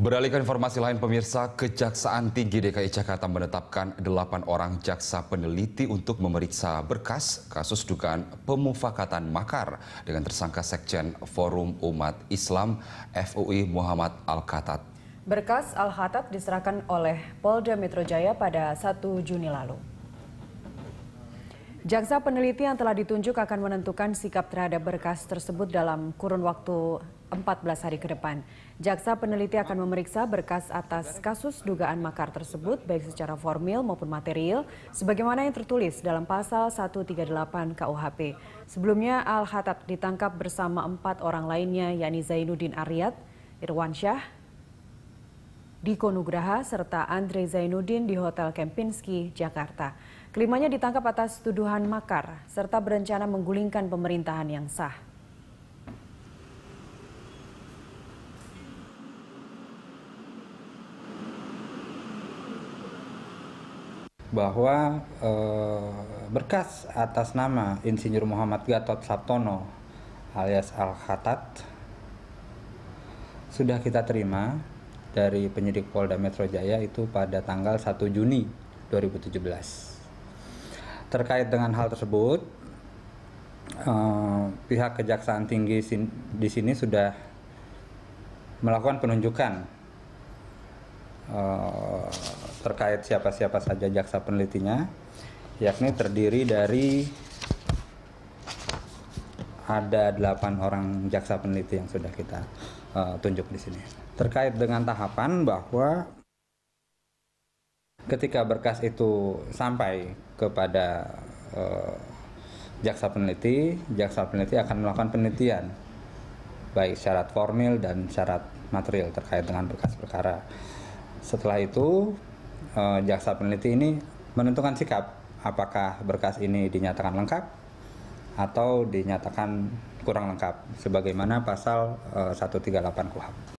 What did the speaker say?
Beralih ke informasi lain pemirsa, Kejaksaan Tinggi DKI Jakarta menetapkan 8 orang jaksa peneliti untuk memeriksa berkas kasus dugaan pemufakatan makar dengan tersangka Sekjen Forum Umat Islam FUI Muhammad Al-Khatat. Berkas Al-Khatat diserahkan oleh Polda Metro Jaya pada 1 Juni lalu. Jaksa peneliti yang telah ditunjuk akan menentukan sikap terhadap berkas tersebut dalam kurun waktu 14 hari ke depan. Jaksa peneliti akan memeriksa berkas atas kasus dugaan makar tersebut baik secara formil maupun material sebagaimana yang tertulis dalam pasal 138 KUHP. Sebelumnya Al-Hatab ditangkap bersama empat orang lainnya yakni Zainuddin Aryat, Irwan Syah, Diko Nugraha, serta Andre Zainuddin di Hotel Kempinski, Jakarta. Kelimanya ditangkap atas tuduhan makar serta berencana menggulingkan pemerintahan yang sah. bahwa eh, berkas atas nama Insinyur Muhammad Gatot Sabtono alias Al-Khatat sudah kita terima dari penyidik Polda Metro Jaya itu pada tanggal 1 Juni 2017 terkait dengan hal tersebut eh, pihak kejaksaan tinggi sin di sini sudah melakukan penunjukan eh, terkait siapa-siapa saja jaksa penelitinya yakni terdiri dari ada delapan orang jaksa peneliti yang sudah kita uh, tunjuk di sini. Terkait dengan tahapan bahwa ketika berkas itu sampai kepada eh, jaksa peneliti, jaksa peneliti akan melakukan penelitian baik syarat formil dan syarat material terkait dengan berkas perkara. Setelah itu, eh, jaksa peneliti ini menentukan sikap apakah berkas ini dinyatakan lengkap atau dinyatakan kurang lengkap sebagaimana pasal eh, 138 KUHP.